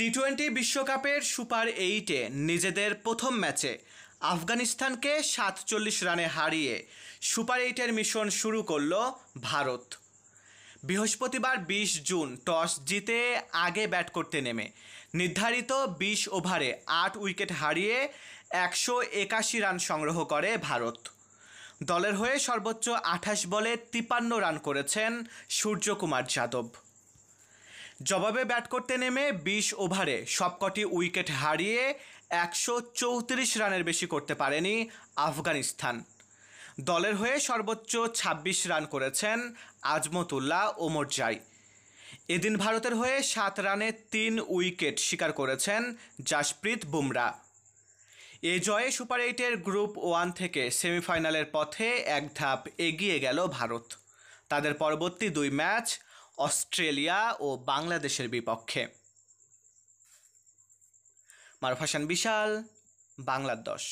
T twenty বিশ্বকাপের super এইটে নিজেদের প্রথম ম্যাচে আফগানিস্তানকে সাতচল্লিশ রানে হারিয়ে সুপার এইটের মিশন শুরু করল ভারত বৃহস্পতিবার বিশ জুন টস জিতে আগে ব্যাট করতে নেমে নির্ধারিত বিশ ওভারে আট উইকেট হারিয়ে একশো একাশি রান সংগ্রহ করে ভারত দলের হয়ে সর্বোচ্চ আঠাশ বলে তিপান্ন রান করেছেন সূর্যকুমার যাদব জবাবে ব্যাট করতে নেমে বিশ ওভারে সবকটি উইকেট হারিয়ে একশো চৌত্রিশ রানের বেশি করতে পারেনি আফগানিস্তান দলের হয়ে সর্বোচ্চ ২৬ রান করেছেন আজমতুল্লাহ ওমর জাই এদিন ভারতের হয়ে সাত রানে তিন উইকেট শিকার করেছেন জাসপ্রীত বুমরা এ জয়ে সুপার এইটের গ্রুপ ওয়ান থেকে সেমিফাইনালের পথে এক ধাপ এগিয়ে গেল ভারত তাদের পরবর্তী দুই ম্যাচ অস্ট্রেলিয়া ও বাংলাদেশের বিপক্ষে মারুফ হাসান বিশাল বাংলার দশ